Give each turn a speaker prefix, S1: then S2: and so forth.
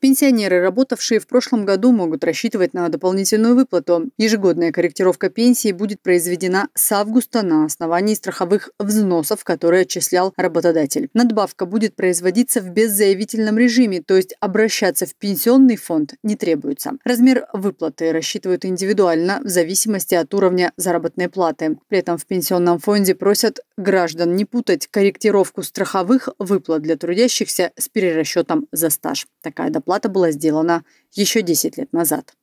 S1: Пенсионеры, работавшие в прошлом году, могут рассчитывать на дополнительную выплату. Ежегодная корректировка пенсии будет произведена с августа на основании страховых взносов, которые отчислял работодатель. Надбавка будет производиться в беззаявительном режиме, то есть обращаться в пенсионный фонд не требуется. Размер выплаты рассчитывают индивидуально в зависимости от уровня заработной платы. При этом в пенсионном фонде просят граждан не путать корректировку страховых выплат для трудящихся с перерасчетом за стаж. Такая доплата была сделана еще 10 лет назад.